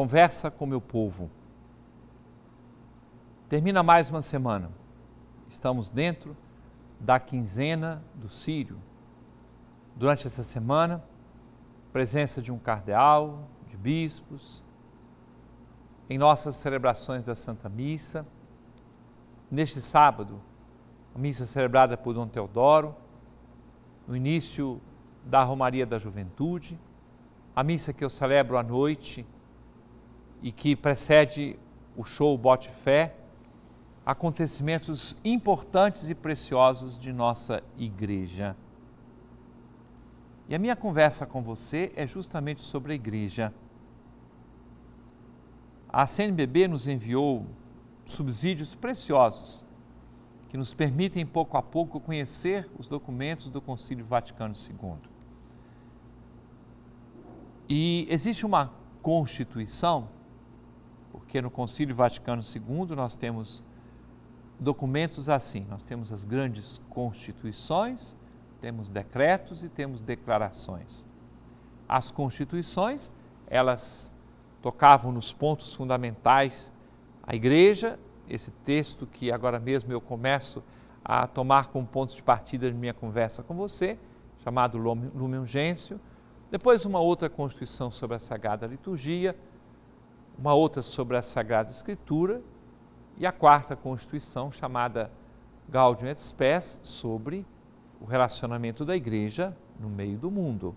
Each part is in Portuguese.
Conversa com meu povo. Termina mais uma semana. Estamos dentro da quinzena do Sírio. Durante essa semana, presença de um cardeal, de bispos, em nossas celebrações da Santa Missa. Neste sábado, a missa celebrada por Dom Teodoro, no início da Romaria da Juventude, a missa que eu celebro à noite e que precede o show Bote Fé, acontecimentos importantes e preciosos de nossa igreja. E a minha conversa com você é justamente sobre a igreja. A CNBB nos enviou subsídios preciosos que nos permitem pouco a pouco conhecer os documentos do Concílio Vaticano II. E existe uma Constituição porque no Concílio Vaticano II nós temos documentos assim, nós temos as grandes constituições, temos decretos e temos declarações. As constituições, elas tocavam nos pontos fundamentais a igreja, esse texto que agora mesmo eu começo a tomar como ponto de partida de minha conversa com você, chamado Lumen Gentium, depois uma outra constituição sobre a Sagrada Liturgia, uma outra sobre a Sagrada Escritura e a quarta constituição, chamada Gaudium et Spes, sobre o relacionamento da igreja no meio do mundo.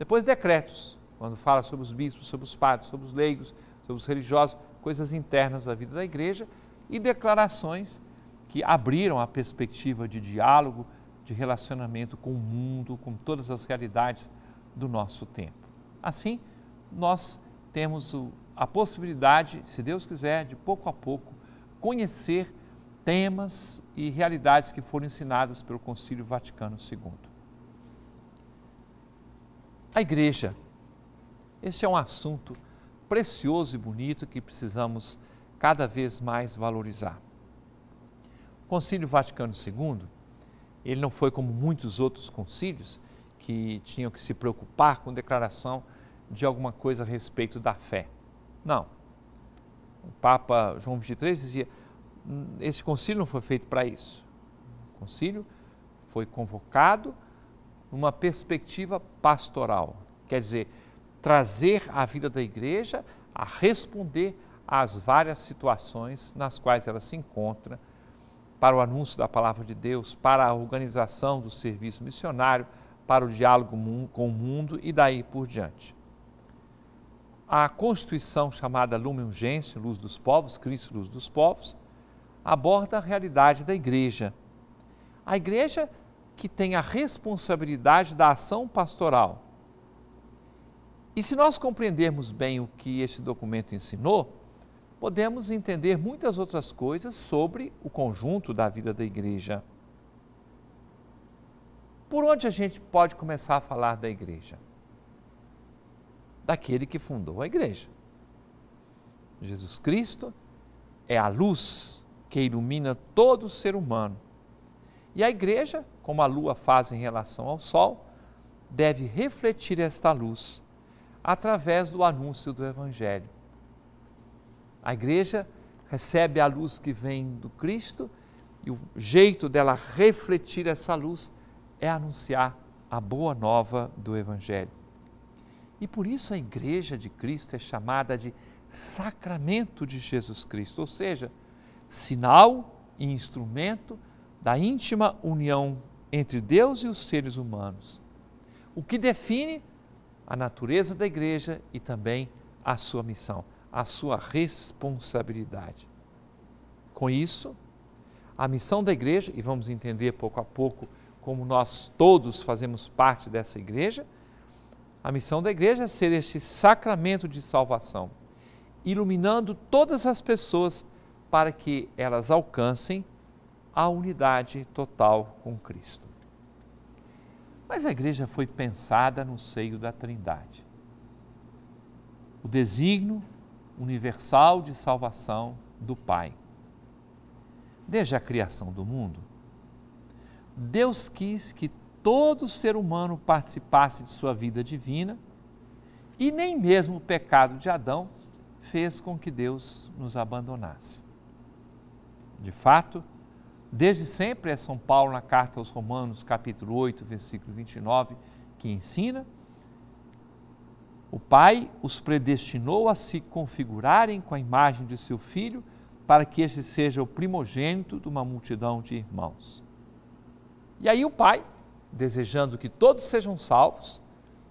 Depois decretos, quando fala sobre os bispos, sobre os padres, sobre os leigos, sobre os religiosos, coisas internas da vida da igreja e declarações que abriram a perspectiva de diálogo, de relacionamento com o mundo, com todas as realidades do nosso tempo. Assim, nós temos a possibilidade, se Deus quiser, de pouco a pouco, conhecer temas e realidades que foram ensinadas pelo Concílio Vaticano II. A Igreja. Esse é um assunto precioso e bonito que precisamos cada vez mais valorizar. O Concílio Vaticano II, ele não foi como muitos outros concílios que tinham que se preocupar com declaração de alguma coisa a respeito da fé. Não. O Papa João XXIII dizia: hum, esse concílio não foi feito para isso. O concílio foi convocado numa perspectiva pastoral, quer dizer, trazer a vida da igreja a responder às várias situações nas quais ela se encontra para o anúncio da palavra de Deus, para a organização do serviço missionário, para o diálogo com o mundo e daí por diante a Constituição chamada Lumen Gentium, Luz dos Povos, Cristo Luz dos Povos, aborda a realidade da igreja. A igreja que tem a responsabilidade da ação pastoral. E se nós compreendermos bem o que este documento ensinou, podemos entender muitas outras coisas sobre o conjunto da vida da igreja. Por onde a gente pode começar a falar da igreja? daquele que fundou a igreja. Jesus Cristo é a luz que ilumina todo ser humano. E a igreja, como a lua faz em relação ao sol, deve refletir esta luz através do anúncio do Evangelho. A igreja recebe a luz que vem do Cristo e o jeito dela refletir essa luz é anunciar a boa nova do Evangelho. E por isso a igreja de Cristo é chamada de sacramento de Jesus Cristo, ou seja, sinal e instrumento da íntima união entre Deus e os seres humanos, o que define a natureza da igreja e também a sua missão, a sua responsabilidade. Com isso, a missão da igreja, e vamos entender pouco a pouco como nós todos fazemos parte dessa igreja, a missão da igreja é ser este sacramento de salvação, iluminando todas as pessoas para que elas alcancem a unidade total com Cristo. Mas a igreja foi pensada no seio da Trindade. O desígnio universal de salvação do Pai. Desde a criação do mundo, Deus quis que todo ser humano participasse de sua vida divina, e nem mesmo o pecado de Adão fez com que Deus nos abandonasse. De fato, desde sempre é São Paulo na carta aos Romanos, capítulo 8, versículo 29, que ensina: o Pai os predestinou a se configurarem com a imagem de seu filho, para que este seja o primogênito de uma multidão de irmãos. E aí o Pai desejando que todos sejam salvos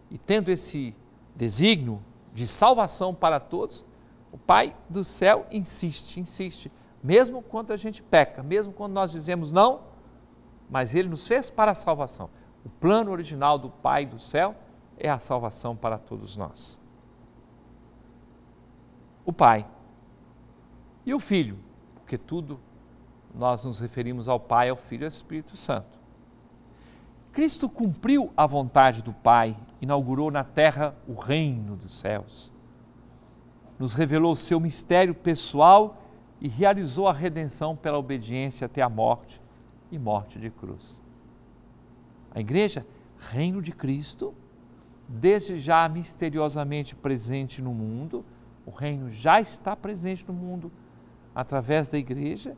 e tendo esse desígnio de salvação para todos, o Pai do céu insiste, insiste, mesmo quando a gente peca, mesmo quando nós dizemos não, mas Ele nos fez para a salvação. O plano original do Pai do céu é a salvação para todos nós. O Pai e o Filho, porque tudo nós nos referimos ao Pai, ao Filho e ao Espírito Santo. Cristo cumpriu a vontade do Pai, inaugurou na terra o reino dos céus. Nos revelou o seu mistério pessoal e realizou a redenção pela obediência até a morte e morte de cruz. A igreja, reino de Cristo, desde já misteriosamente presente no mundo, o reino já está presente no mundo através da igreja.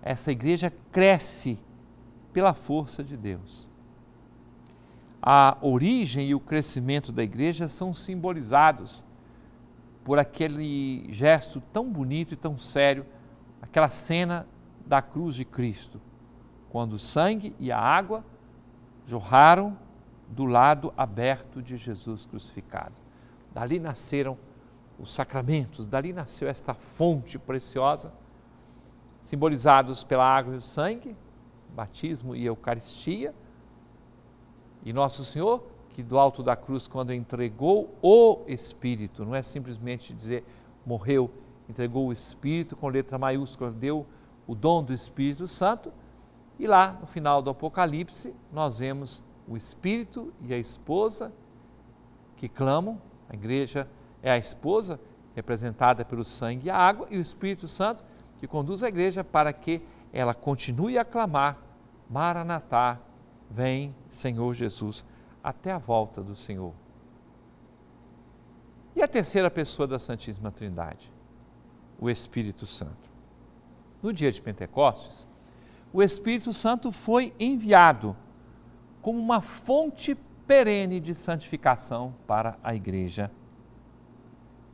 Essa igreja cresce pela força de Deus a origem e o crescimento da igreja são simbolizados por aquele gesto tão bonito e tão sério, aquela cena da cruz de Cristo, quando o sangue e a água jorraram do lado aberto de Jesus crucificado. Dali nasceram os sacramentos, dali nasceu esta fonte preciosa, simbolizados pela água e o sangue, batismo e Eucaristia e Nosso Senhor, que do alto da cruz, quando entregou o Espírito, não é simplesmente dizer morreu, entregou o Espírito com letra maiúscula, deu o dom do Espírito Santo. E lá no final do Apocalipse, nós vemos o Espírito e a esposa que clamam, a igreja é a esposa, representada pelo sangue e a água, e o Espírito Santo que conduz a igreja para que ela continue a clamar: Maranatá, Vem, Senhor Jesus, até a volta do Senhor. E a terceira pessoa da Santíssima Trindade, o Espírito Santo. No dia de Pentecostes, o Espírito Santo foi enviado como uma fonte perene de santificação para a igreja.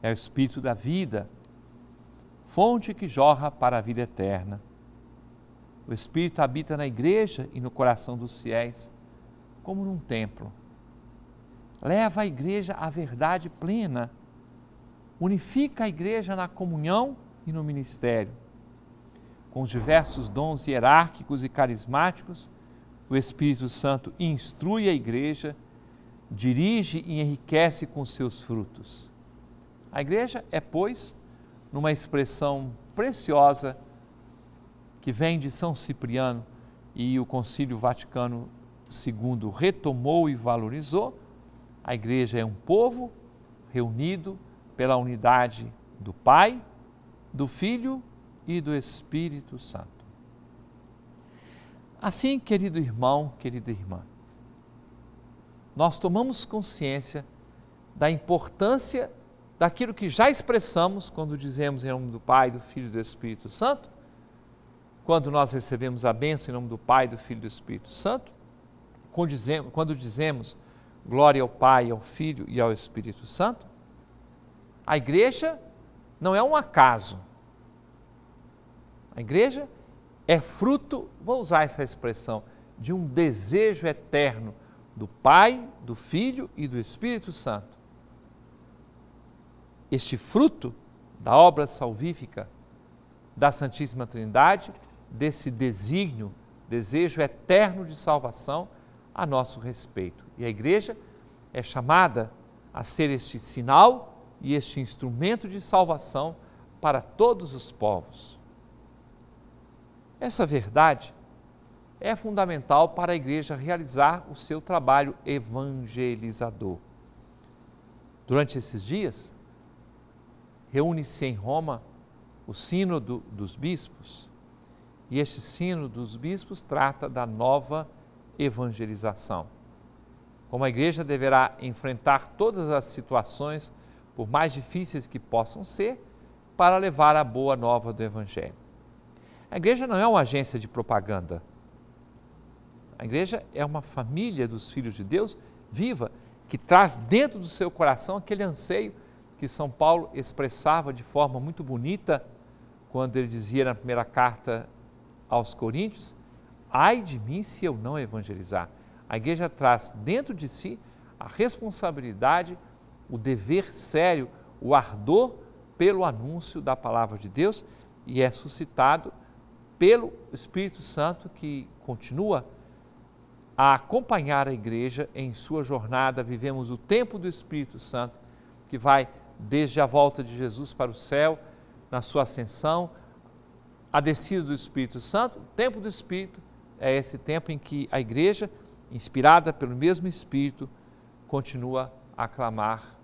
É o Espírito da vida, fonte que jorra para a vida eterna. O Espírito habita na igreja e no coração dos fiéis, como num templo. Leva a igreja à verdade plena, unifica a igreja na comunhão e no ministério. Com os diversos dons hierárquicos e carismáticos, o Espírito Santo instrui a igreja, dirige e enriquece com seus frutos. A igreja é, pois, numa expressão preciosa que vem de São Cipriano e o Concílio Vaticano II retomou e valorizou, a igreja é um povo reunido pela unidade do Pai, do Filho e do Espírito Santo. Assim, querido irmão, querida irmã, nós tomamos consciência da importância daquilo que já expressamos quando dizemos em nome do Pai, do Filho e do Espírito Santo, quando nós recebemos a bênção em nome do Pai, do Filho e do Espírito Santo, quando dizemos glória ao Pai, ao Filho e ao Espírito Santo, a igreja não é um acaso. A igreja é fruto, vou usar essa expressão, de um desejo eterno do Pai, do Filho e do Espírito Santo. Este fruto da obra salvífica da Santíssima Trindade desse desígnio, desejo eterno de salvação a nosso respeito. E a igreja é chamada a ser este sinal e este instrumento de salvação para todos os povos. Essa verdade é fundamental para a igreja realizar o seu trabalho evangelizador. Durante esses dias, reúne-se em Roma o Sínodo dos Bispos e este sino dos bispos trata da nova evangelização. Como a igreja deverá enfrentar todas as situações, por mais difíceis que possam ser, para levar a boa nova do Evangelho. A igreja não é uma agência de propaganda. A igreja é uma família dos filhos de Deus viva, que traz dentro do seu coração aquele anseio que São Paulo expressava de forma muito bonita quando ele dizia na primeira carta aos Coríntios: ai de mim se eu não evangelizar. A igreja traz dentro de si a responsabilidade, o dever sério, o ardor pelo anúncio da palavra de Deus e é suscitado pelo Espírito Santo que continua a acompanhar a igreja em sua jornada. Vivemos o tempo do Espírito Santo que vai desde a volta de Jesus para o céu, na sua ascensão, a descida do Espírito Santo, o tempo do Espírito é esse tempo em que a igreja, inspirada pelo mesmo Espírito, continua a clamar: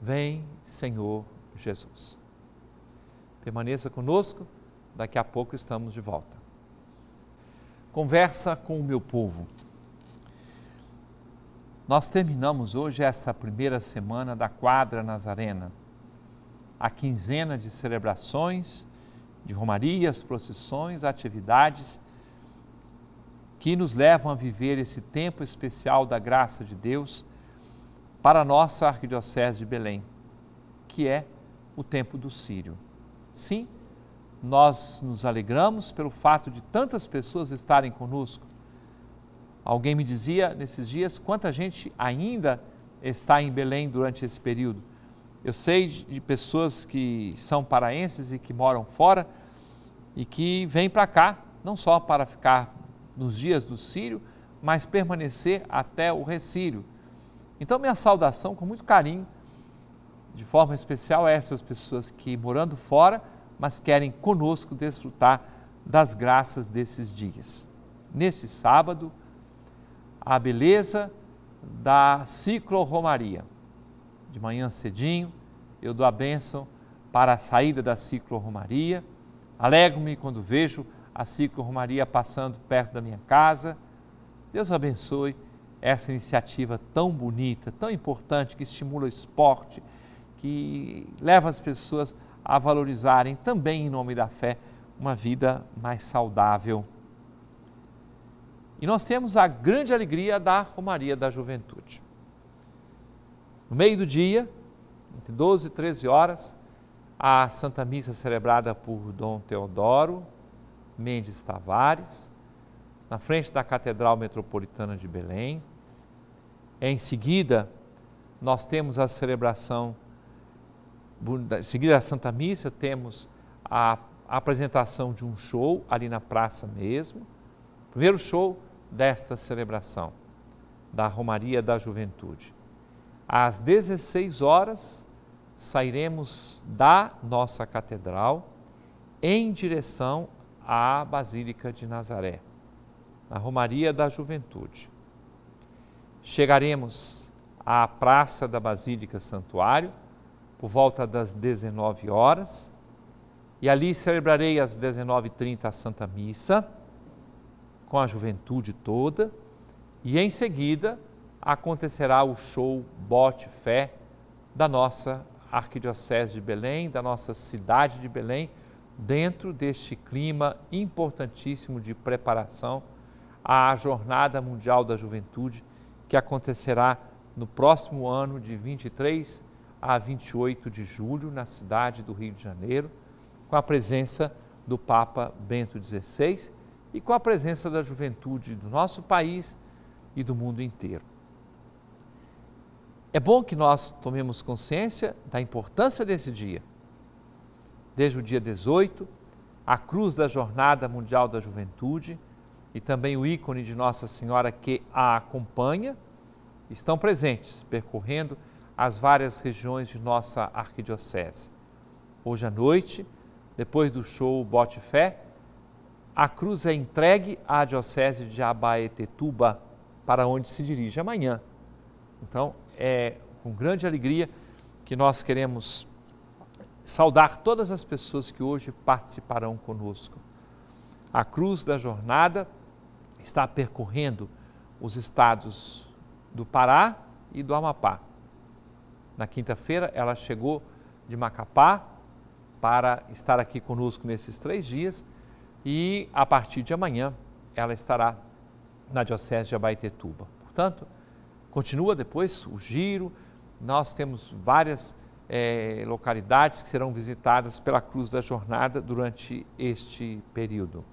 Vem, Senhor Jesus. Permaneça conosco, daqui a pouco estamos de volta. Conversa com o meu povo. Nós terminamos hoje esta primeira semana da quadra nazarena, a quinzena de celebrações de romarias, procissões, atividades que nos levam a viver esse tempo especial da graça de Deus para a nossa Arquidiocese de Belém, que é o tempo do Sírio. Sim, nós nos alegramos pelo fato de tantas pessoas estarem conosco. Alguém me dizia nesses dias quanta gente ainda está em Belém durante esse período. Eu sei de pessoas que são paraenses e que moram fora e que vêm para cá, não só para ficar nos dias do Sírio, mas permanecer até o Recírio. Então, minha saudação com muito carinho, de forma especial, a essas pessoas que morando fora, mas querem conosco desfrutar das graças desses dias. Neste sábado, a beleza da ciclo romaria de manhã cedinho, eu dou a bênção para a saída da ciclo-romaria. Alegro-me quando vejo a ciclo-romaria passando perto da minha casa. Deus abençoe essa iniciativa tão bonita, tão importante, que estimula o esporte, que leva as pessoas a valorizarem também, em nome da fé, uma vida mais saudável. E nós temos a grande alegria da Romaria da Juventude. No meio do dia, entre 12 e 13 horas, a Santa Missa celebrada por Dom Teodoro Mendes Tavares, na frente da Catedral Metropolitana de Belém. Em seguida, nós temos a celebração, em seguida a Santa Missa, temos a apresentação de um show ali na praça mesmo. Primeiro show desta celebração da Romaria da Juventude às 16 horas, sairemos da nossa catedral em direção à Basílica de Nazaré, na Romaria da Juventude. Chegaremos à Praça da Basílica Santuário por volta das 19 horas e ali celebrarei às 19h30 a Santa Missa com a juventude toda e em seguida acontecerá o show Bote Fé da nossa Arquidiocese de Belém, da nossa cidade de Belém, dentro deste clima importantíssimo de preparação à Jornada Mundial da Juventude, que acontecerá no próximo ano, de 23 a 28 de julho, na cidade do Rio de Janeiro, com a presença do Papa Bento XVI e com a presença da juventude do nosso país e do mundo inteiro. É bom que nós tomemos consciência da importância desse dia. Desde o dia 18, a cruz da Jornada Mundial da Juventude e também o ícone de Nossa Senhora que a acompanha estão presentes, percorrendo as várias regiões de nossa arquidiocese. Hoje à noite, depois do show Bote Fé, a cruz é entregue à Diocese de Abaetetuba, para onde se dirige amanhã. Então, é com grande alegria que nós queremos saudar todas as pessoas que hoje participarão conosco. A cruz da jornada está percorrendo os estados do Pará e do Amapá. Na quinta-feira, ela chegou de Macapá para estar aqui conosco nesses três dias e a partir de amanhã ela estará na Diocese de Abaetetuba. Portanto, Continua depois o giro, nós temos várias é, localidades que serão visitadas pela Cruz da Jornada durante este período.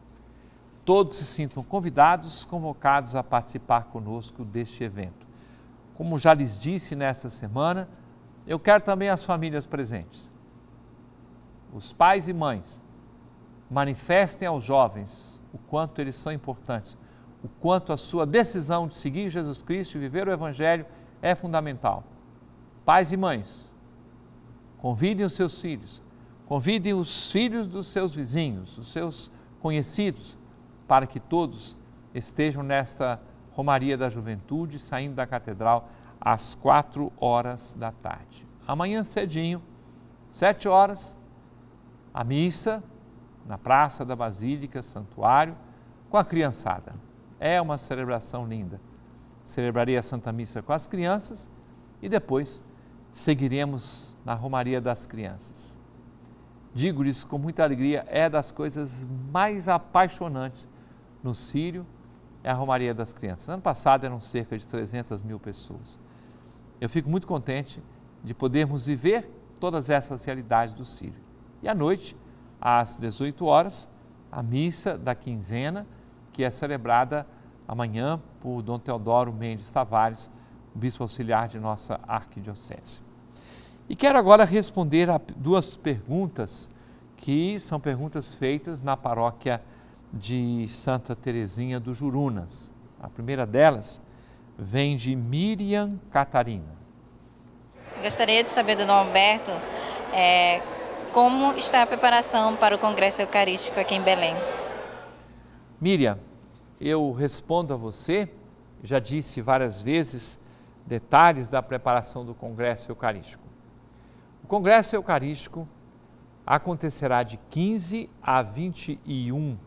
Todos se sintam convidados, convocados a participar conosco deste evento. Como já lhes disse nessa semana, eu quero também as famílias presentes. Os pais e mães manifestem aos jovens o quanto eles são importantes, o quanto a sua decisão de seguir Jesus Cristo e viver o Evangelho é fundamental. Pais e mães, convidem os seus filhos, convidem os filhos dos seus vizinhos, os seus conhecidos, para que todos estejam nesta Romaria da Juventude, saindo da Catedral às quatro horas da tarde. Amanhã cedinho, sete horas, a missa na Praça da Basílica, Santuário, com a criançada. É uma celebração linda. Celebrarei a Santa Missa com as crianças e depois seguiremos na Romaria das Crianças. Digo-lhes com muita alegria, é das coisas mais apaixonantes no Sírio, é a Romaria das Crianças. Ano passado eram cerca de 300 mil pessoas. Eu fico muito contente de podermos viver todas essas realidades do Sírio. E à noite, às 18 horas, a missa da quinzena, que é celebrada amanhã por Dom Teodoro Mendes Tavares, bispo auxiliar de nossa arquidiocese. E quero agora responder a duas perguntas que são perguntas feitas na paróquia de Santa Terezinha do Jurunas. A primeira delas vem de Miriam Catarina. Gostaria de saber do Dom Alberto é, como está a preparação para o Congresso Eucarístico aqui em Belém. Miriam, eu respondo a você, já disse várias vezes, detalhes da preparação do Congresso Eucarístico. O Congresso Eucarístico acontecerá de 15 a 21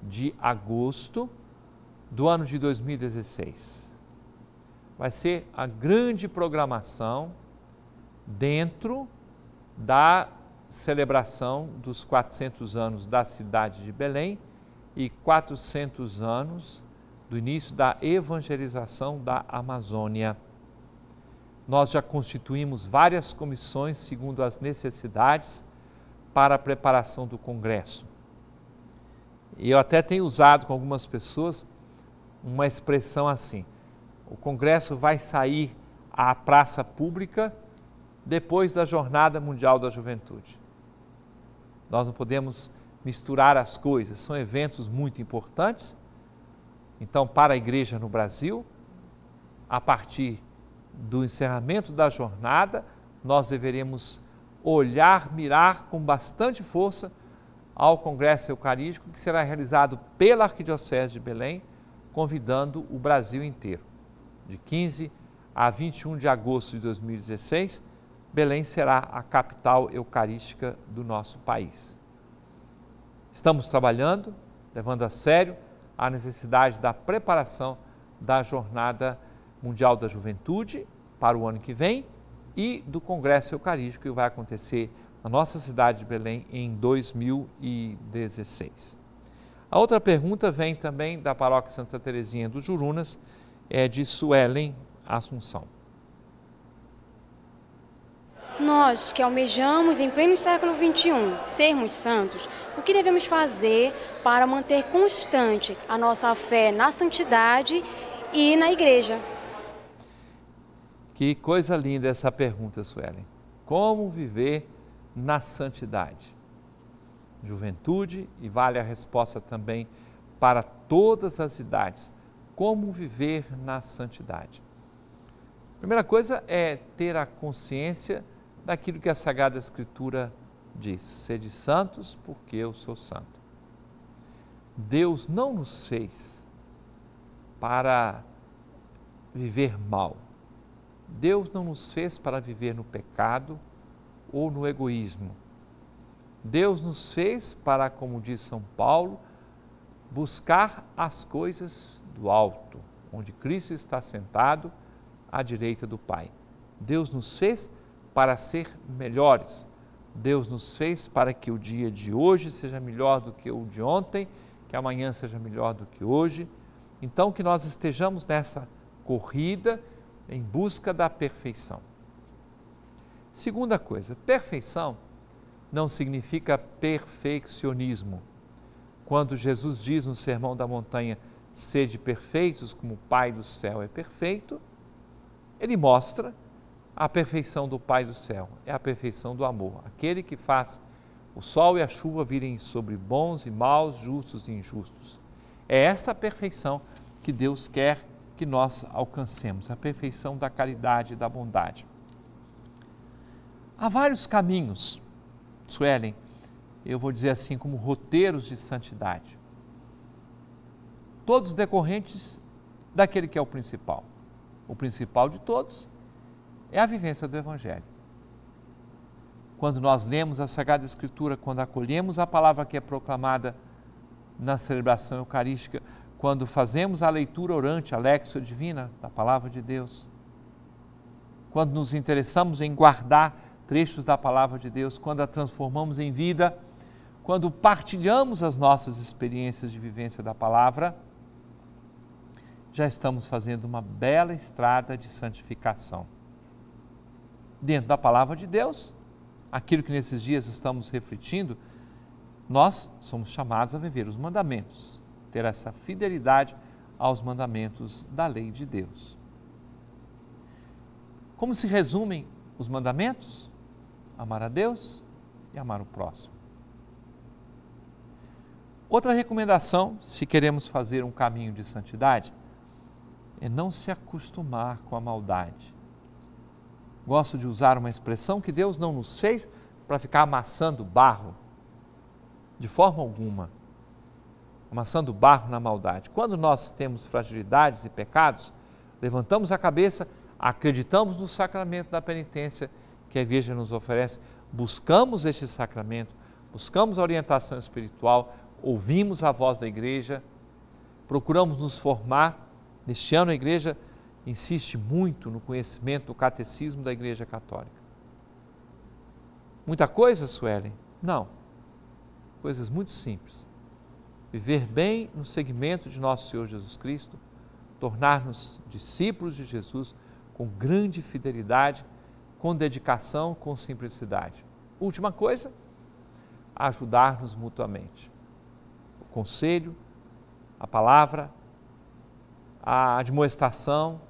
de agosto do ano de 2016. Vai ser a grande programação dentro da celebração dos 400 anos da cidade de Belém e 400 anos do início da evangelização da Amazônia. Nós já constituímos várias comissões segundo as necessidades para a preparação do Congresso. E eu até tenho usado com algumas pessoas uma expressão assim: o Congresso vai sair à praça pública depois da Jornada Mundial da Juventude. Nós não podemos misturar as coisas. São eventos muito importantes, então, para a igreja no Brasil, a partir do encerramento da jornada, nós deveremos olhar, mirar com bastante força ao Congresso Eucarístico, que será realizado pela Arquidiocese de Belém, convidando o Brasil inteiro. De 15 a 21 de agosto de 2016, Belém será a capital eucarística do nosso país. Estamos trabalhando, levando a sério a necessidade da preparação da Jornada Mundial da Juventude para o ano que vem e do Congresso Eucarístico que vai acontecer na nossa cidade de Belém em 2016. A outra pergunta vem também da paróquia Santa Terezinha dos Jurunas, é de Suelen Assunção. Nós que almejamos, em pleno século XXI, sermos santos, o que devemos fazer para manter constante a nossa fé na santidade e na igreja? Que coisa linda essa pergunta, Suelen. Como viver na santidade? Juventude, e vale a resposta também para todas as idades. Como viver na santidade? Primeira coisa é ter a consciência daquilo que a Sagrada Escritura diz: Sede santos, porque eu sou santo. Deus não nos fez para viver mal. Deus não nos fez para viver no pecado ou no egoísmo. Deus nos fez para, como diz São Paulo, buscar as coisas do alto, onde Cristo está sentado à direita do Pai. Deus nos fez para ser melhores, Deus nos fez para que o dia de hoje seja melhor do que o de ontem, que amanhã seja melhor do que hoje. Então, que nós estejamos nessa corrida em busca da perfeição. Segunda coisa, perfeição não significa perfeccionismo. Quando Jesus diz no Sermão da Montanha, sede perfeitos como o Pai do céu é perfeito, ele mostra a perfeição do Pai do céu, é a perfeição do amor, aquele que faz o sol e a chuva virem sobre bons e maus, justos e injustos. É essa perfeição que Deus quer que nós alcancemos, a perfeição da caridade e da bondade. Há vários caminhos, Suelen, eu vou dizer assim, como roteiros de santidade, todos decorrentes daquele que é o principal. O principal de todos é a vivência do Evangelho. Quando nós lemos a Sagrada Escritura, quando acolhemos a palavra que é proclamada na celebração eucarística, quando fazemos a leitura orante, a Lexia divina da palavra de Deus, quando nos interessamos em guardar trechos da palavra de Deus, quando a transformamos em vida, quando partilhamos as nossas experiências de vivência da palavra, já estamos fazendo uma bela estrada de santificação dentro da palavra de Deus, aquilo que nesses dias estamos refletindo, nós somos chamados a viver os mandamentos, ter essa fidelidade aos mandamentos da lei de Deus. Como se resumem os mandamentos? Amar a Deus e amar o próximo. Outra recomendação, se queremos fazer um caminho de santidade, é não se acostumar com a maldade. Gosto de usar uma expressão que Deus não nos fez para ficar amassando barro, de forma alguma. Amassando barro na maldade. Quando nós temos fragilidades e pecados, levantamos a cabeça, acreditamos no sacramento da penitência que a igreja nos oferece, buscamos este sacramento, buscamos a orientação espiritual, ouvimos a voz da igreja, procuramos nos formar. Neste ano a igreja insiste muito no conhecimento do catecismo da Igreja Católica. Muita coisa, Suelen? Não. Coisas muito simples. Viver bem no segmento de nosso Senhor Jesus Cristo, tornar-nos discípulos de Jesus com grande fidelidade, com dedicação, com simplicidade. Última coisa, ajudar-nos mutuamente. O conselho, a palavra, a admoestação,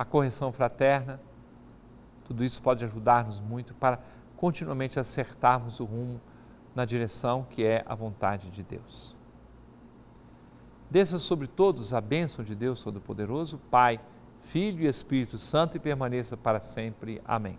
a correção fraterna, tudo isso pode ajudar-nos muito para continuamente acertarmos o rumo na direção que é a vontade de Deus. Desça sobre todos a bênção de Deus Todo-Poderoso, Pai, Filho e Espírito Santo e permaneça para sempre. Amém.